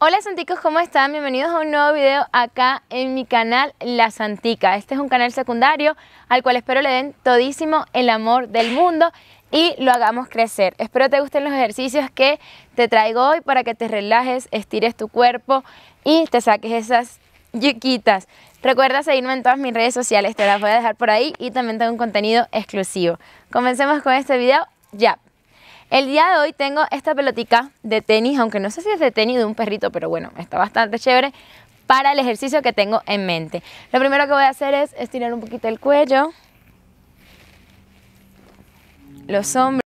Hola Santicos, ¿cómo están? Bienvenidos a un nuevo video acá en mi canal La Santica. Este es un canal secundario al cual espero le den todísimo el amor del mundo y lo hagamos crecer. Espero te gusten los ejercicios que te traigo hoy para que te relajes, estires tu cuerpo y te saques esas yuquitas. Recuerda seguirme en todas mis redes sociales, te las voy a dejar por ahí y también tengo un contenido exclusivo. Comencemos con este video ya. El día de hoy tengo esta pelotica de tenis, aunque no sé si es de tenis de un perrito, pero bueno, está bastante chévere para el ejercicio que tengo en mente. Lo primero que voy a hacer es estirar un poquito el cuello, los hombros.